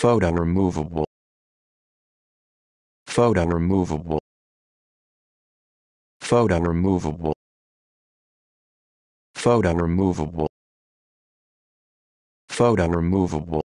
Photo removable. Photo removable. Photo removable. Photo removable. Photo removable.